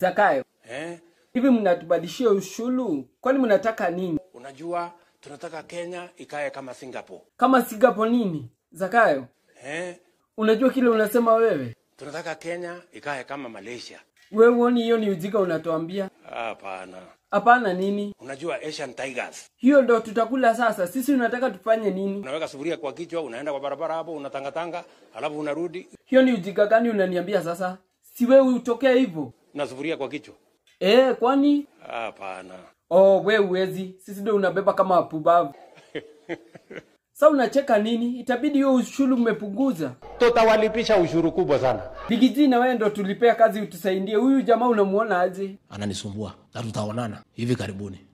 Zakayo, eh? Hivi mnatubadilishia ushuru? Kwani mnataka nini? Unajua tunataka Kenya ikae kama Singapore. Kama Singapore nini? Zakayo, eh? Unajua kile unasema wewe? Tunataka Kenya ikae kama Malaysia. Wewe uoni hiyo ni ujinga unatuambia? Hapana. Hapana nini? Unajua Asian Tigers. Hiyo ndo tutakula sasa. Sisi unataka tufanye nini? Unaweka sufuria kwa kichwa, unaenda kwa barabara hapo, unatangatanga, alafu unarudi. Hiyo ni ujinga gani unaniambia sasa? Si wewe utokea hivyo na sufuria kwa kichwa eh? Kwani hapana. Oh, we uwezi, sisi ndio unabeba kama pumbavu Sa unacheka nini? Itabidi hiyo ushuru mmepunguza, tutawalipisha ushuru kubwa sana. Bigiji, na wewe ndo tulipea kazi utusaidie. Huyu jamaa unamuona aje? Ananisumbua na tutaonana hivi karibuni.